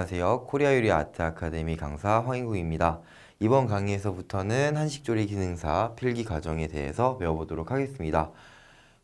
안녕하세요. 코리아 요리 아트 아카데미 강사 황인국입니다. 이번 강의에서부터는 한식조리 기능사 필기 과정에 대해서 배워보도록 하겠습니다.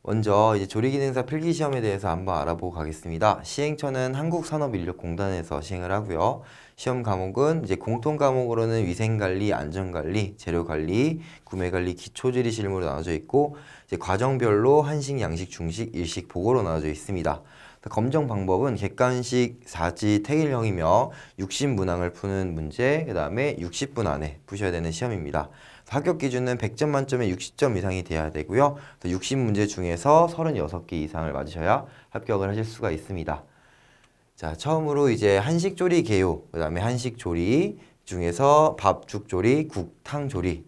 먼저 이제 조리기능사 필기시험에 대해서 한번 알아보고 가겠습니다. 시행처는 한국산업인력공단에서 시행을 하고요. 시험 과목은 이제 공통 과목으로는 위생관리, 안전관리, 재료관리, 구매관리, 기초지리 실무로 나눠져 있고 이제 과정별로 한식, 양식, 중식, 일식, 보고로 나눠져 있습니다. 검정 방법은 객관식, 사지, 태일형이며 60문항을 푸는 문제, 그 다음에 60분 안에 푸셔야 되는 시험입니다. 합격 기준은 100점 만점에 60점 이상이 돼야 되고요. 60문제 중에서 36개 이상을 맞으셔야 합격을 하실 수가 있습니다. 자, 처음으로 이제 한식조리 개요, 그 다음에 한식조리 중에서 밥, 죽조리, 국탕조리,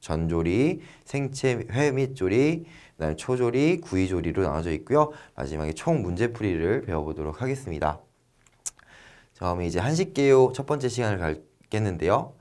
전조리, 생채, 회밑조리, 그다음에 초조리, 구이조리로 나눠져 있고요. 마지막에 총 문제풀이를 배워보도록 하겠습니다. 다음에 이제 한식개요 첫 번째 시간을 갖겠는데요.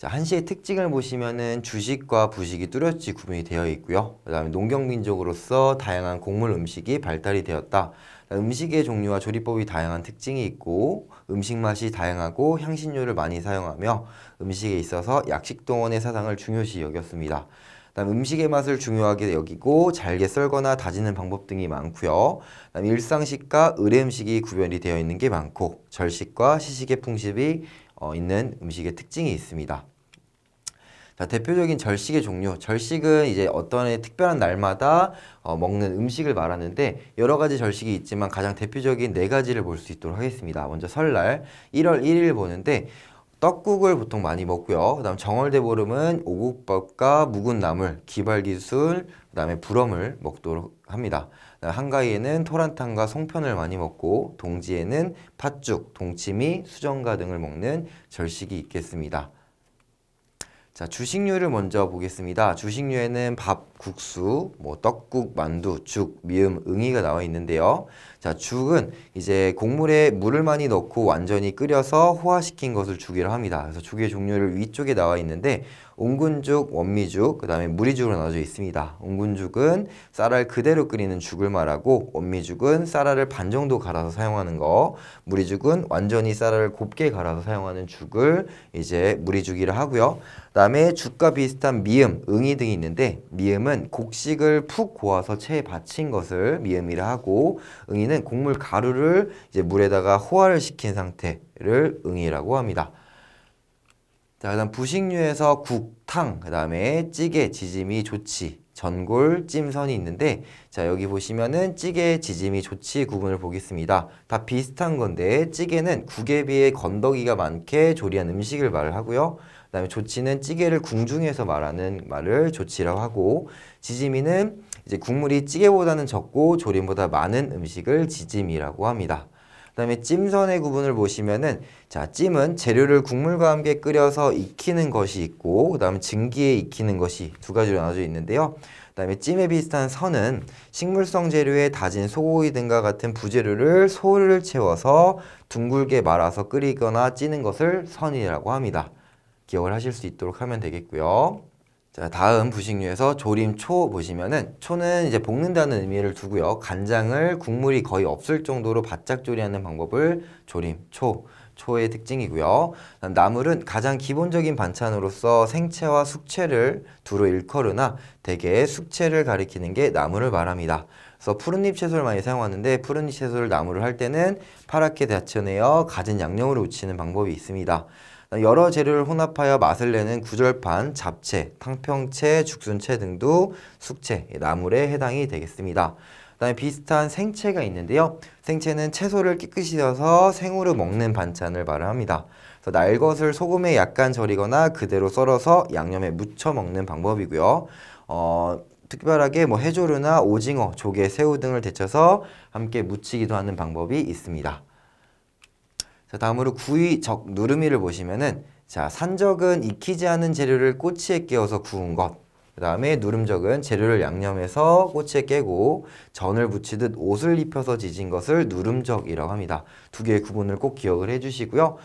자, 한시의 특징을 보시면은 주식과 부식이 뚜렷이 구분이 되어 있고요. 그다음에 농경민족으로서 다양한 곡물 음식이 발달이 되었다. 음식의 종류와 조리법이 다양한 특징이 있고 음식 맛이 다양하고 향신료를 많이 사용하며 음식에 있어서 약식동원의 사상을 중요시 여겼습니다. 다음 음식의 맛을 중요하게 여기고 잘게 썰거나 다지는 방법 등이 많고요. 다음 일상식과 의례음식이 구별이 되어 있는 게 많고 절식과 시식의 풍습이 어, 있는 음식의 특징이 있습니다. 자, 대표적인 절식의 종류. 절식은 이제 어떤 특별한 날마다 어, 먹는 음식을 말하는데 여러 가지 절식이 있지만 가장 대표적인 네 가지를 볼 수 있도록 하겠습니다. 먼저 설날 1월 1일 보는데 떡국을 보통 많이 먹고요. 그 다음 정월대보름은 오곡밥과 묵은 나물, 기발기술, 그 다음에 불어물 먹도록 합니다. 한가위에는 토란탕과 송편을 많이 먹고 동지에는 팥죽, 동치미, 수정가 등을 먹는 절식이 있겠습니다. 자, 주식류를 먼저 보겠습니다. 주식류에는 밥, 국수, 뭐 떡국, 만두, 죽, 미음, 응이가 나와 있는데요. 자, 죽은 이제 곡물에 물을 많이 넣고 완전히 끓여서 호화시킨 것을 죽이라 합니다. 그래서 죽의 종류를 위쪽에 나와 있는데 옹근죽 원미죽, 그 다음에 무리죽으로 나눠져 있습니다. 옹군죽은 쌀알 그대로 끓이는 죽을 말하고 원미죽은 쌀알을 반 정도 갈아서 사용하는 거 무리죽은 완전히 쌀알을 곱게 갈아서 사용하는 죽을 이제 무리죽이라 하고요. 그 다음에 죽과 비슷한 미음, 응이 등이 있는데 미음은 곡식을 푹 고아서 체에 받친 것을 미음이라 하고 응이는 곡물 가루를 이제 물에다가 호화를 시킨 상태를 응이라고 합니다. 자, 그 다음 부식류에서 국, 탕, 그 다음에 찌개, 지짐이, 조치, 전골, 찜선이 있는데 자 여기 보시면은 찌개, 지짐이, 조치 구분을 보겠습니다. 다 비슷한 건데 찌개는 국에 비해 건더기가 많게 조리한 음식을 말을 하고요. 그 다음에 조치는 찌개를 궁중에서 말하는 말을 조치라고 하고 지짐이는 이제 국물이 찌개보다는 적고 조림보다 많은 음식을 지짐이라고 합니다. 그다음에 찜선의 구분을 보시면은 자 찜은 재료를 국물과 함께 끓여서 익히는 것이 있고 그다음 증기에 익히는 것이 두 가지로 나눠져 있는데요. 그다음에 찜에 비슷한 선은 식물성 재료에 다진 소고기 등과 같은 부재료를 소를 채워서 둥글게 말아서 끓이거나 찌는 것을 선이라고 합니다. 기억을 하실 수 있도록 하면 되겠고요. 자, 다음 부식류에서 조림초 보시면은 초는 이제 볶는다는 의미를 두고요. 간장을 국물이 거의 없을 정도로 바짝 조리하는 방법을 조림초 초의 특징이고요. 나물은 가장 기본적인 반찬으로서 생채와 숙채를 두루 일컬으나 대개 숙채를 가리키는 게 나물을 말합니다. 그래서 푸른잎 채소를 많이 사용하는데 푸른잎 채소를 나물을 할 때는 파랗게 데쳐내어 가진 양념으로 우치는 방법이 있습니다. 여러 재료를 혼합하여 맛을 내는 구절판, 잡채, 탕평채, 죽순채 등도 숙채, 나물에 해당이 되겠습니다. 그다음에 비슷한 생채가 있는데요. 생채는 채소를 깨끗이 어서 생으로 먹는 반찬을 말합니다. 그래서 날 것을 소금에 약간 절이거나 그대로 썰어서 양념에 묻혀 먹는 방법이고요. 어, 특별하게 뭐 해조류나 오징어, 조개, 새우 등을 데쳐서 함께 묻히기도 하는 방법이 있습니다. 자, 다음으로 구이 적 누르미를 보시면은 자, 산적은 익히지 않은 재료를 꼬치에 끼워서 구운 것. 그 다음에 누름적은 재료를 양념해서 꼬치에 깨고 전을 붙이듯 옷을 입혀서 지진 것을 누름적이라고 합니다. 두 개의 구분을 꼭 기억을 해주시고요.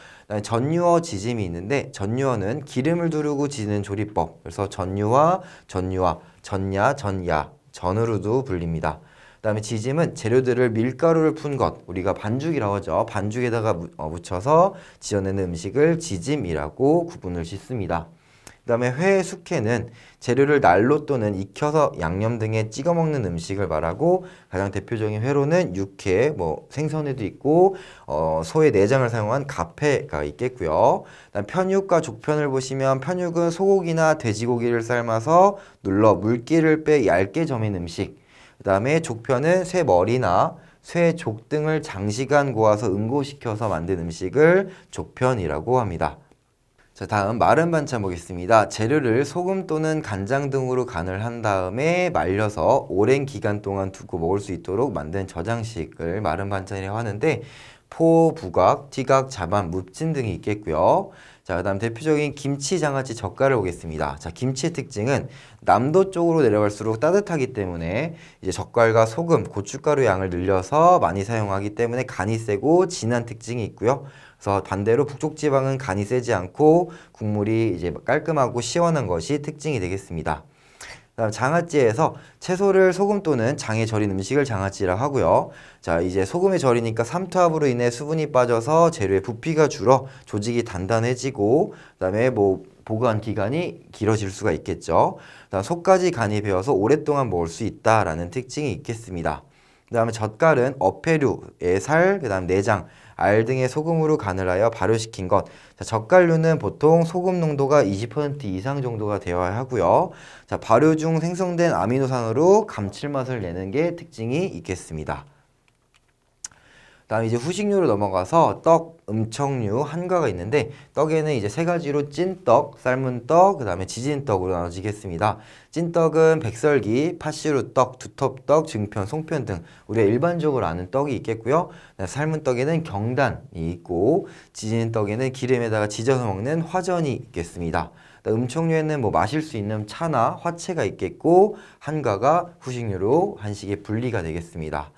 전유어 지짐이 있는데 전유어는 기름을 두르고 지는 조리법. 그래서 전유와 전유와 전야 전야 전으로도 불립니다. 다음에 지짐은 재료들을 밀가루를 푼 것, 우리가 반죽이라고 하죠. 반죽에다가 어, 묻혀서 지어내는 음식을 지짐이라고 구분을 짓습니다. 그 다음에 회, 숙회는 재료를 날로 또는 익혀서 양념 등에 찍어 먹는 음식을 말하고 가장 대표적인 회로는 육회, 뭐 생선회도 있고 어, 소의 내장을 사용한 가페가 있겠고요. 그다음 편육과 족편을 보시면 편육은 소고기나 돼지고기를 삶아서 눌러 물기를 빼 얇게 점인 음식 그 다음에 족편는쇠 머리나 쇠족 등을 장시간 구워서 응고시켜서 만든 음식을 족편이라고 합니다. 자 다음 마른 반찬 보겠습니다. 재료를 소금 또는 간장 등으로 간을 한 다음에 말려서 오랜 기간 동안 두고 먹을 수 있도록 만든 저장식을 마른 반찬이라고 하는데 포, 부각, 티각, 자반, 묵진 등이 있겠고요. 자, 그 다음 대표적인 김치, 장아찌, 젓갈을 보겠습니다. 자, 김치의 특징은 남도 쪽으로 내려갈수록 따뜻하기 때문에 이제 젓갈과 소금, 고춧가루 양을 늘려서 많이 사용하기 때문에 간이 세고 진한 특징이 있고요. 그래서 반대로 북쪽 지방은 간이 세지 않고 국물이 이제 깔끔하고 시원한 것이 특징이 되겠습니다. 그다음 장아찌에서 채소를 소금 또는 장에 절인 음식을 장아찌라 하고요. 자 이제 소금에 절이니까 삼투압으로 인해 수분이 빠져서 재료의 부피가 줄어 조직이 단단해지고 그다음에 뭐 보관 기간이 길어질 수가 있겠죠. 그다음 속까지 간이 배어서 오랫동안 먹을 수 있다라는 특징이 있겠습니다. 그 다음에 젓갈은 어패류, 애살, 그 다음 내장, 알 등의 소금으로 간을 하여 발효시킨 것. 자, 젓갈류는 보통 소금 농도가 20% 이상 정도가 되어야 하고요. 자, 발효 중 생성된 아미노산으로 감칠맛을 내는 게 특징이 있겠습니다. 다음 이제 후식류로 넘어가서 떡, 음청류, 한과가 있는데 떡에는 이제 세 가지로 찐떡, 삶은 떡, 그 다음에 지진떡으로 나눠지겠습니다. 찐떡은 백설기, 파시루떡, 두텁떡, 증편, 송편 등 우리가 일반적으로 아는 떡이 있겠고요. 삶은 떡에는 경단이 있고 지진떡에는 기름에다가 지져서 먹는 화전이 있겠습니다. 음청류에는 뭐 마실 수 있는 차나 화채가 있겠고 한과가 후식류로 한식의 분리가 되겠습니다.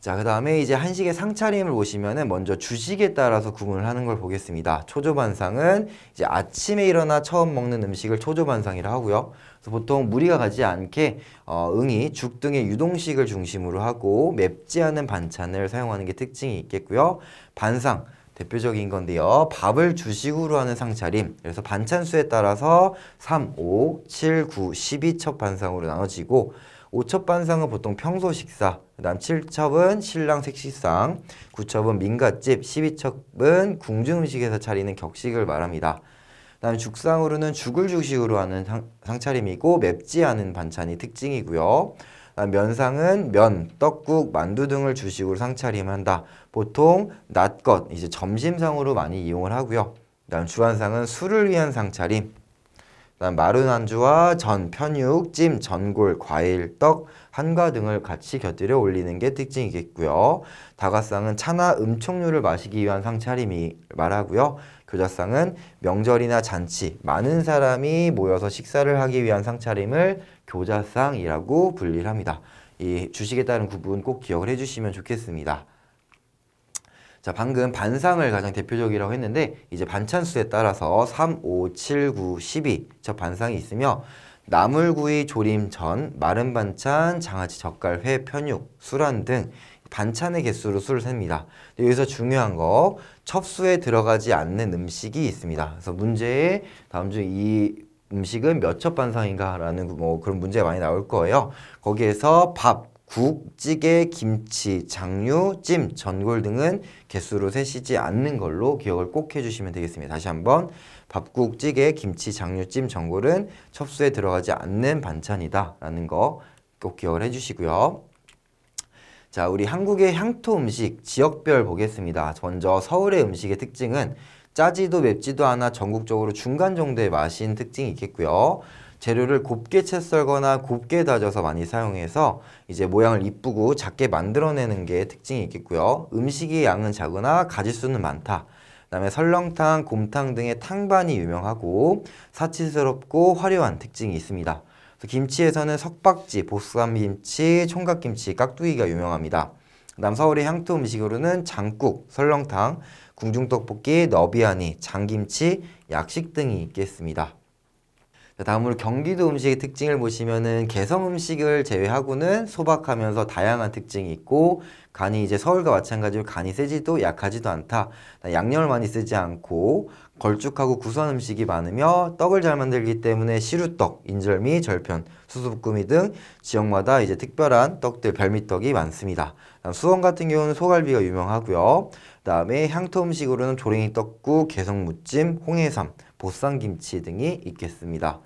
자, 그 다음에 이제 한식의 상차림을 보시면은 먼저 주식에 따라서 구분을 하는 걸 보겠습니다. 초조반상은 이제 아침에 일어나 처음 먹는 음식을 초조반상이라 하고요. 그래서 보통 무리가 가지 않게 어, 응이 죽 등의 유동식을 중심으로 하고 맵지 않은 반찬을 사용하는 게 특징이 있겠고요. 반상. 대표적인 건데요. 밥을 주식으로 하는 상차림. 그래서 반찬수에 따라서 3, 5, 7, 9, 12첩 반상으로 나눠지고 오첩반상은 보통 평소 식사, 그 다음 7첩은 신랑 색식상, 9첩은 민가집, 12첩은 궁중음식에서 차리는 격식을 말합니다. 그 다음 죽상으로는 죽을 주식으로 하는 상, 차림이고 맵지 않은 반찬이 특징이고요. 그다음 면상은 면, 떡국, 만두 등을 주식으로 상차림한다. 보통 낮것, 이제 점심상으로 많이 이용을 하고요. 그다음 주안상은 술을 위한 상차림, 그다음 마른 안주와 전, 편육, 찜, 전골, 과일, 떡, 한과 등을 같이 곁들여 올리는 게 특징이겠고요. 다가상은 차나 음촉류를 마시기 위한 상차림이 말하고요. 교자상은 명절이나 잔치, 많은 사람이 모여서 식사를 하기 위한 상차림을 교자상이라고 분리 합니다. 이 주식에 따른 구분 꼭 기억을 해주시면 좋겠습니다. 자, 방금 반상을 가장 대표적이라고 했는데 이제 반찬수에 따라서 3, 5, 7, 9, 12저 반상이 있으며 나물구이, 조림, 전, 마른 반찬, 장아찌, 젓갈, 회, 편육, 수란 등 반찬의 개수로 수를 셉니다. 여기서 중요한 거 첩수에 들어가지 않는 음식이 있습니다. 그래서 문제에 다음 중 이 음식은 몇첩 반상인가 라는 뭐 그런 문제가 많이 나올 거예요. 거기에서 밥, 국, 찌개, 김치, 장류, 찜, 전골 등은 개수로 세시지 않는 걸로 기억을 꼭 해주시면 되겠습니다. 다시 한번 밥국, 찌개, 김치, 장류, 찜, 전골은 첩수에 들어가지 않는 반찬이다 라는 거 꼭 기억을 해주시고요. 자, 우리 한국의 향토 음식 지역별 보겠습니다. 먼저 서울의 음식의 특징은 짜지도 맵지도 않아 전국적으로 중간 정도의 맛인 특징이 있겠고요. 재료를 곱게 채 썰거나 곱게 다져서 많이 사용해서 이제 모양을 이쁘고 작게 만들어내는 게 특징이 있겠고요. 음식의 양은 작으나 가짓수는 많다. 그다음에 설렁탕, 곰탕 등의 탕반이 유명하고 사치스럽고 화려한 특징이 있습니다. 김치에서는 석박지, 보쌈김치, 총각김치, 깍두기가 유명합니다. 그다음 서울의 향토 음식으로는 장국, 설렁탕, 궁중떡볶이, 너비아니, 장김치, 약식 등이 있겠습니다. 그 다음으로 경기도 음식의 특징을 보시면은 개성 음식을 제외하고는 소박하면서 다양한 특징이 있고 간이 이제 서울과 마찬가지로 간이 세지도 약하지도 않다. 양념을 많이 쓰지 않고 걸쭉하고 구수한 음식이 많으며 떡을 잘 만들기 때문에 시루떡, 인절미, 절편, 수수부꾸미 등 지역마다 이제 특별한 떡들, 별미떡이 많습니다. 수원 같은 경우는 소갈비가 유명하고요. 그다음에 향토 음식으로는 조랭이 떡국, 개성무침, 홍해삼, 보쌈김치 등이 있겠습니다.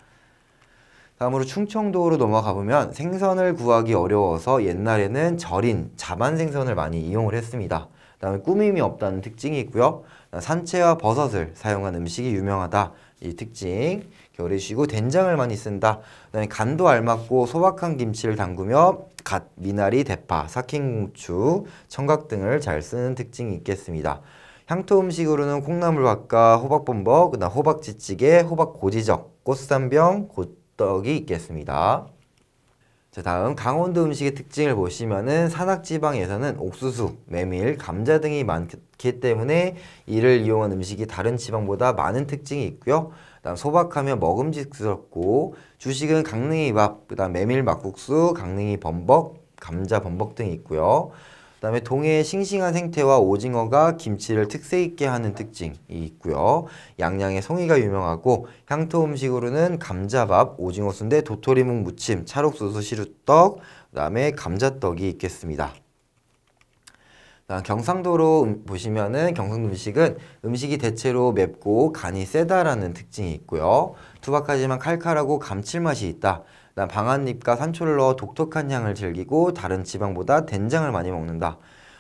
다음으로 충청도로 넘어가 보면 생선을 구하기 어려워서 옛날에는 절인, 자반 생선을 많이 이용을 했습니다. 그다음에 꾸밈이 없다는 특징이 있고요. 산채와 버섯을 사용한 음식이 유명하다. 이 특징. 겨울이 쉬고 된장을 많이 쓴다. 그다음에 간도 알맞고 소박한 김치를 담그며 갓, 미나리, 대파, 삭힌 고추, 청각 등을 잘 쓰는 특징이 있겠습니다. 향토 음식으로는 콩나물밥과 호박범벅, 그다음 호박지찌개, 호박고지적, 꽃산병 고, 떡이 있겠습니다. 자 다음 강원도 음식의 특징을 보시면은 산악지방에서는 옥수수, 메밀, 감자 등이 많기 때문에 이를 이용한 음식이 다른 지방보다 많은 특징이 있고요. 그다음 소박하며 먹음직스럽고 주식은 강릉이 밥, 그다음 메밀 막국수, 강릉이 범벅, 감자 범벅 등이 있고요. 그 다음에 동해의 싱싱한 생태와 오징어가 김치를 특색 있게 하는 특징이 있고요. 양양의 송이가 유명하고 향토 음식으로는 감자밥, 오징어 순대, 도토리묵 무침, 찰옥소스 시루떡, 그다음에 감자떡이 있겠습니다. 경상도로 음, 보시면은 경상도 음식은 음식이 대체로 맵고 간이 세다라는 특징이 있고요. 투박하지만 칼칼하고 감칠맛이 있다. 난 방아잎과 산초를 넣어 독특한 향을 즐기고 다른 지방보다 된장을 많이 먹는다.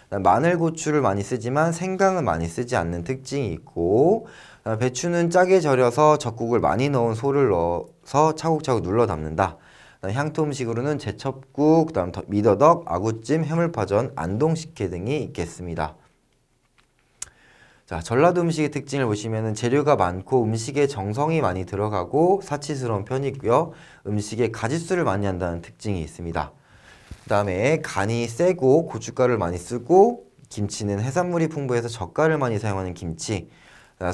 난 마늘, 고추를 많이 쓰지만 생강은 많이 쓰지 않는 특징이 있고 어, 배추는 짜게 절여서 젓국을 많이 넣은 소를 넣어서 차곡차곡 눌러 담는다. 향토 음식으로는 제첩국, 그다음 미더덕, 아구찜, 해물파전, 안동식혜 등이 있겠습니다. 자, 전라도 음식의 특징을 보시면 재료가 많고 음식에 정성이 많이 들어가고 사치스러운 편이고요. 음식에 가짓수를 많이 한다는 특징이 있습니다. 그다음에 간이 세고 고춧가루를 많이 쓰고 김치는 해산물이 풍부해서 젓갈을 많이 사용하는 김치.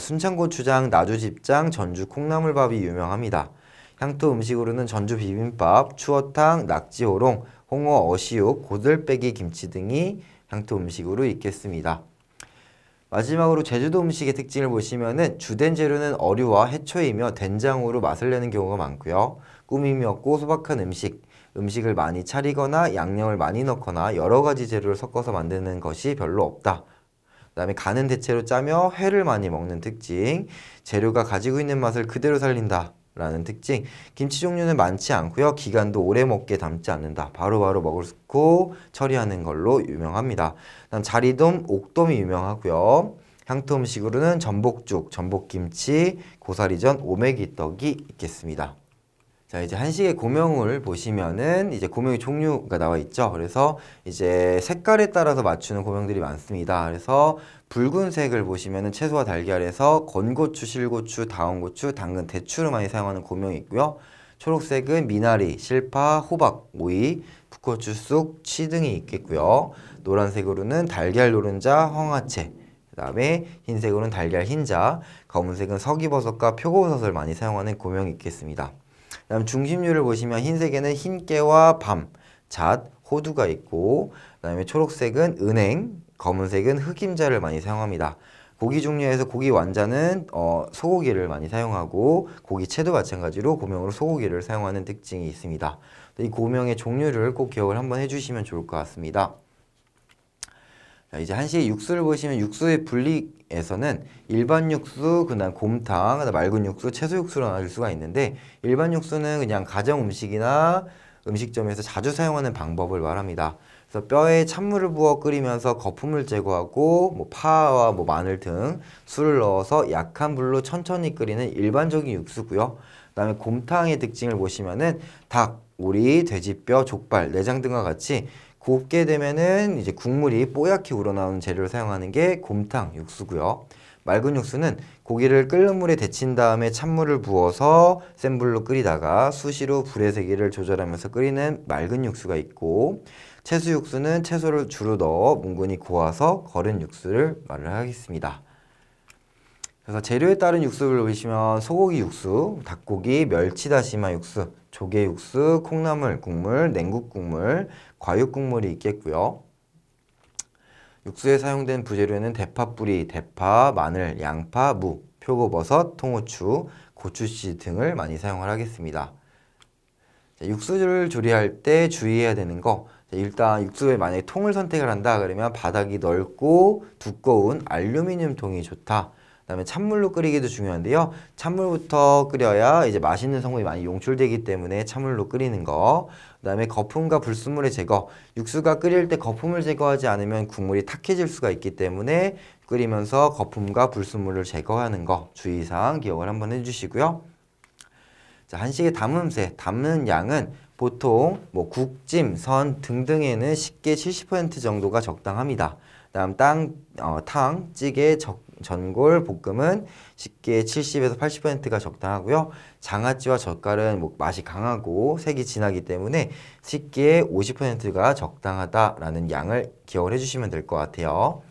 순창고추장, 나주집장, 전주 콩나물밥이 유명합니다. 향토 음식으로는 전주 비빔밥, 추어탕, 낙지호롱, 홍어 어시육, 고들빼기 김치 등이 향토 음식으로 있겠습니다. 마지막으로 제주도 음식의 특징을 보시면은 주된 재료는 어류와 해초이며 된장으로 맛을 내는 경우가 많고요. 꾸밈이 없고 소박한 음식, 음식을 많이 차리거나 양념을 많이 넣거나 여러 가지 재료를 섞어서 만드는 것이 별로 없다. 그 다음에 간은 대체로 짜며 회를 많이 먹는 특징, 재료가 가지고 있는 맛을 그대로 살린다. 라는 특징 김치 종류는 많지 않고요 기간도 오래 먹게 담지 않는다 바로바로 바로 먹을 수 있고 처리하는 걸로 유명합니다 다음 자리돔, 옥돔이 유명하고요 향토 음식으로는 전복죽, 전복김치, 고사리전, 오메기떡이 있겠습니다 자 이제 한식의 고명을 보시면은 이제 고명의 종류가 나와 있죠 그래서 이제 색깔에 따라서 맞추는 고명들이 많습니다 그래서 붉은색을 보시면은 채소와 달걀에서 건고추, 실고추, 다운고추, 당근, 대추를 많이 사용하는 고명이 있고요 초록색은 미나리, 실파, 호박, 오이, 북고추, 쑥, 치 등이 있겠고요 노란색으로는 달걀 노른자, 황화채 그 다음에 흰색으로는 달걀 흰자, 검은색은 서기버섯과 표고버섯을 많이 사용하는 고명이 있겠습니다. 그다음 중심률을 보시면 흰색에는 흰깨와 밤, 잣, 호두가 있고 그다음에 초록색은 은행, 검은색은 흑임자를 많이 사용합니다. 고기 종류에서 고기 완자는 어, 소고기를 많이 사용하고 고기 채도 마찬가지로 고명으로 소고기를 사용하는 특징이 있습니다. 이 고명의 종류를 꼭 기억을 한번 해주시면 좋을 것 같습니다. 이제 한시에 육수를 보시면 육수의 분리에서는 일반 육수, 그다음 곰탕, 그다음 맑은 육수, 채소 육수로 나눌 수가 있는데 일반 육수는 그냥 가정 음식이나 음식점에서 자주 사용하는 방법을 말합니다. 그래서 뼈에 찬물을 부어 끓이면서 거품을 제거하고 뭐 파와 뭐 마늘 등 술을 넣어서 약한 불로 천천히 끓이는 일반적인 육수고요. 그다음에 곰탕의 특징을 보시면은 닭, 오리, 돼지뼈, 족발, 내장 등과 같이 곱게 되면은 이제 국물이 뽀얗게 우러나오는 재료를 사용하는 게 곰탕 육수고요. 맑은 육수는 고기를 끓는 물에 데친 다음에 찬물을 부어서 센 불로 끓이다가 수시로 불의 세기를 조절하면서 끓이는 맑은 육수가 있고 채수 육수는 채소를 주로 넣어 뭉근히 고아서 거른 육수를 말을 하겠습니다. 그래서 재료에 따른 육수를 보시면 소고기 육수, 닭고기, 멸치 다시마 육수, 조개 육수, 콩나물 국물, 냉국 국물, 과육국물이 있겠고요. 육수에 사용된 부재료는 대파뿌리, 대파, 마늘, 양파, 무, 표고버섯, 통후추, 고추씨 등을 많이 사용을 하겠습니다. 육수를 조리할 때 주의해야 되는 거 일단 육수에 만약에 통을 선택을 한다 그러면 바닥이 넓고 두꺼운 알루미늄 통이 좋다. 그다음에 찬물로 끓이기도 중요한데요. 찬물부터 끓여야 이제 맛있는 성분이 많이 용출되기 때문에 찬물로 끓이는 거. 그다음에 거품과 불순물의 제거. 육수가 끓일 때 거품을 제거하지 않으면 국물이 탁해질 수가 있기 때문에 끓이면서 거품과 불순물을 제거하는 거 주의사항 기억을 한번 해주시고요. 자, 한식의 담음새, 담는 양은 보통 뭐 국찜, 선 등등에는 쉽게 70% 정도가 적당합니다. 다음 땅, 어, 탕, 찌개, 적, 전골, 볶음은 식기게 70에서 80%가 적당하고요. 장아찌와 젓갈은 뭐 맛이 강하고 색이 진하기 때문에 식기게 50%가 적당하다라는 양을 기억을 해주시면 될 것 같아요.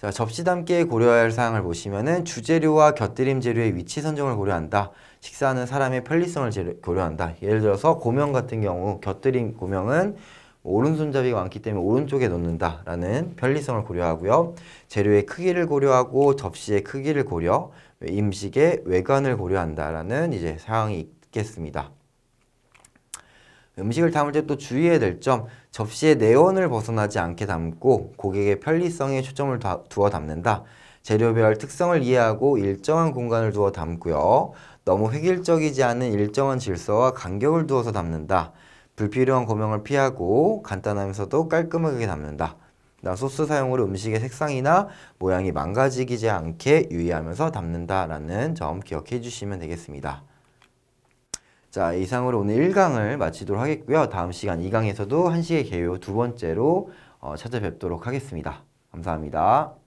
자, 접시 담기에 고려할 사항을 보시면은 주재료와 곁들임 재료의 위치 선정을 고려한다. 식사하는 사람의 편리성을 고려한다. 예를 들어서 고명 같은 경우 곁들임 고명은 오른손잡이가 많기 때문에 오른쪽에 놓는다라는 편리성을 고려하고요. 재료의 크기를 고려하고 접시의 크기를 고려, 음식의 외관을 고려한다라는 이제 사항이 있겠습니다. 음식을 담을 때 또 주의해야 될 점, 접시의 내원을 벗어나지 않게 담고 고객의 편리성에 초점을 두어 담는다. 재료별 특성을 이해하고 일정한 공간을 두어 담고요. 너무 획일적이지 않은 일정한 질서와 간격을 두어서 담는다. 불필요한 고명을 피하고 간단하면서도 깔끔하게 담는다. 소스 사용으로 음식의 색상이나 모양이 망가지지 않게 유의하면서 담는다라는 점 기억해 주시면 되겠습니다. 자 이상으로 오늘 1강을 마치도록 하겠고요. 다음 시간 2강에서도 한식의 개요 두 번째로 어, 찾아뵙도록 하겠습니다. 감사합니다.